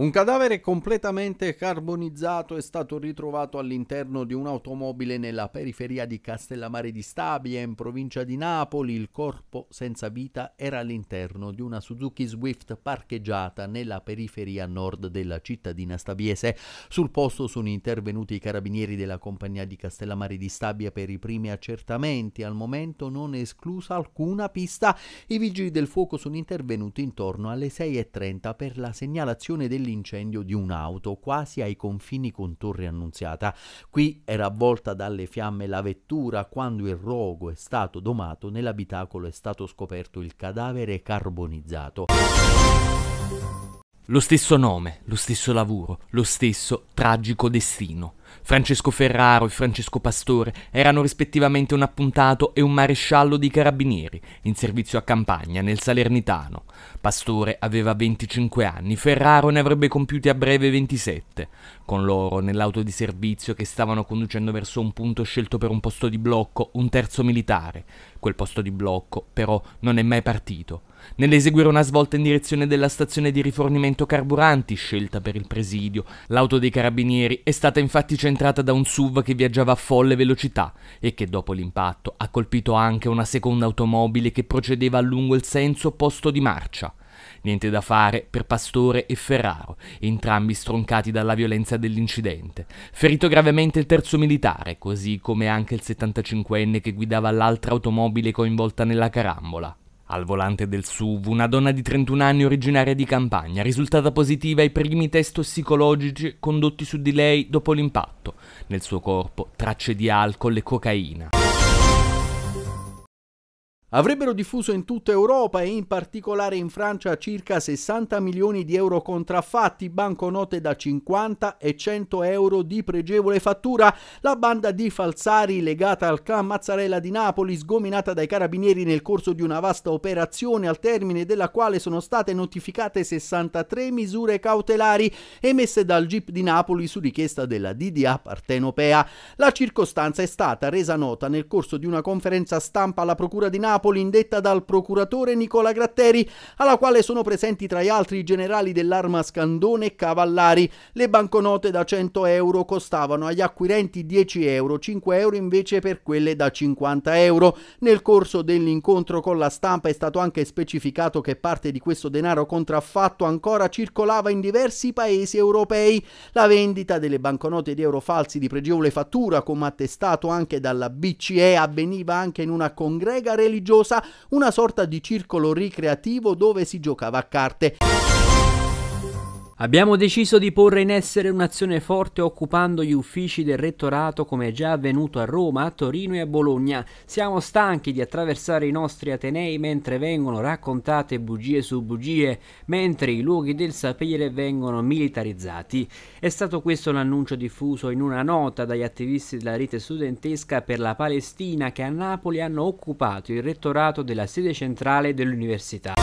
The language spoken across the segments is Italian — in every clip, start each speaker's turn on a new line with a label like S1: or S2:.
S1: Un cadavere completamente carbonizzato è stato ritrovato all'interno di un'automobile nella periferia di Castellammare di Stabia, in provincia di Napoli. Il corpo senza vita era all'interno di una Suzuki Swift parcheggiata nella periferia nord della cittadina stabiese. Sul posto sono intervenuti i carabinieri della compagnia di Castellammare di Stabia per i primi accertamenti. Al momento non è esclusa alcuna pista. I vigili del fuoco sono intervenuti intorno alle 6.30 per la segnalazione degli dell'incendio di un'auto quasi ai confini con Torre Annunziata. Qui era avvolta dalle fiamme la vettura quando il rogo è stato domato nell'abitacolo è stato scoperto il cadavere carbonizzato.
S2: Lo stesso nome, lo stesso lavoro, lo stesso tragico destino. Francesco Ferraro e Francesco Pastore erano rispettivamente un appuntato e un maresciallo di carabinieri in servizio a campagna nel Salernitano. Pastore aveva 25 anni, Ferraro ne avrebbe compiuti a breve 27. Con loro, nell'auto di servizio che stavano conducendo verso un punto scelto per un posto di blocco, un terzo militare. Quel posto di blocco, però, non è mai partito. Nell'eseguire una svolta in direzione della stazione di rifornimento carburanti, scelta per il presidio, l'auto dei carabinieri è stata infatti centrata da un SUV che viaggiava a folle velocità e che dopo l'impatto ha colpito anche una seconda automobile che procedeva lungo il senso opposto di marcia. Niente da fare per Pastore e Ferraro, entrambi stroncati dalla violenza dell'incidente. Ferito gravemente il terzo militare, così come anche il 75enne che guidava l'altra automobile coinvolta nella carambola. Al volante del SUV, una donna di 31 anni originaria di Campania, risultata positiva ai primi test tossicologici condotti su di lei dopo l'impatto. Nel suo corpo tracce di alcol e cocaina.
S1: Avrebbero diffuso in tutta Europa e in particolare in Francia circa 60 milioni di euro contraffatti, banconote da 50 e 100 euro di pregevole fattura. La banda di falsari legata al clan Mazzarella di Napoli, sgominata dai carabinieri nel corso di una vasta operazione, al termine della quale sono state notificate 63 misure cautelari emesse dal GIP di Napoli su richiesta della DDA partenopea. La circostanza è stata resa nota nel corso di una conferenza stampa alla Procura di Napoli Napoli indetta dal procuratore Nicola Gratteri, alla quale sono presenti tra gli altri i generali dell'arma Scandone e Cavallari. Le banconote da 100 euro costavano agli acquirenti 10 euro, 5 euro invece per quelle da 50 euro. Nel corso dell'incontro con la stampa è stato anche specificato che parte di questo denaro contraffatto ancora circolava in diversi paesi europei. La vendita delle banconote di euro falsi di pregevole fattura, come attestato anche dalla BCE, avveniva anche in una congrega religiosa religiosa, una sorta di circolo ricreativo dove si giocava a carte.
S3: Abbiamo deciso di porre in essere un'azione forte occupando gli uffici del rettorato come è già avvenuto a Roma, a Torino e a Bologna. Siamo stanchi di attraversare i nostri Atenei mentre vengono raccontate bugie su bugie, mentre i luoghi del sapere vengono militarizzati. È stato questo l'annuncio diffuso in una nota dagli attivisti della rete studentesca per la Palestina che a Napoli hanno occupato il rettorato della sede centrale dell'università.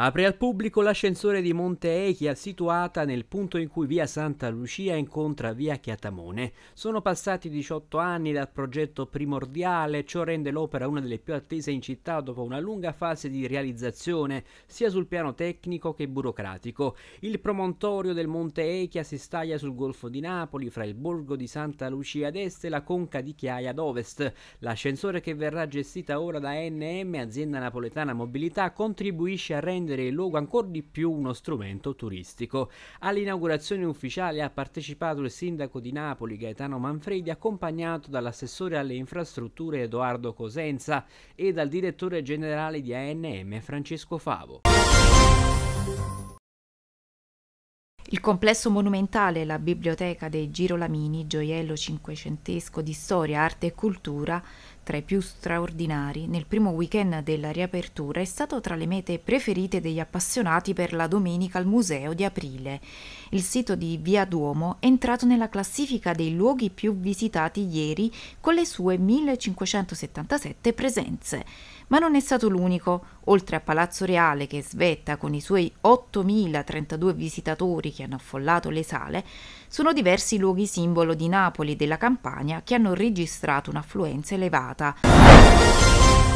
S3: Apre al pubblico l'ascensore di Monte Echia situata nel punto in cui via Santa Lucia incontra via Chiatamone. Sono passati 18 anni dal progetto primordiale, ciò rende l'opera una delle più attese in città dopo una lunga fase di realizzazione, sia sul piano tecnico che burocratico. Il promontorio del Monte Echia si staglia sul Golfo di Napoli, fra il borgo di Santa Lucia d'Est e la conca di Chiaia d'Ovest. L'ascensore che verrà gestita ora da NM, azienda napoletana mobilità, contribuisce a rendere rendere il luogo ancora di più uno strumento turistico. All'inaugurazione ufficiale ha partecipato il sindaco di Napoli Gaetano Manfredi accompagnato dall'assessore alle infrastrutture Edoardo Cosenza e dal direttore generale di ANM Francesco Favo.
S4: Il complesso monumentale la biblioteca dei Girolamini, gioiello cinquecentesco di storia, arte e cultura, tra i più straordinari, nel primo weekend della riapertura è stato tra le mete preferite degli appassionati per la domenica al museo di aprile. Il sito di Via Duomo è entrato nella classifica dei luoghi più visitati ieri con le sue 1577 presenze. Ma non è stato l'unico. Oltre a Palazzo Reale che svetta con i suoi 8.032 visitatori che hanno affollato le sale sono diversi luoghi simbolo di Napoli e della Campania che hanno registrato un'affluenza elevata.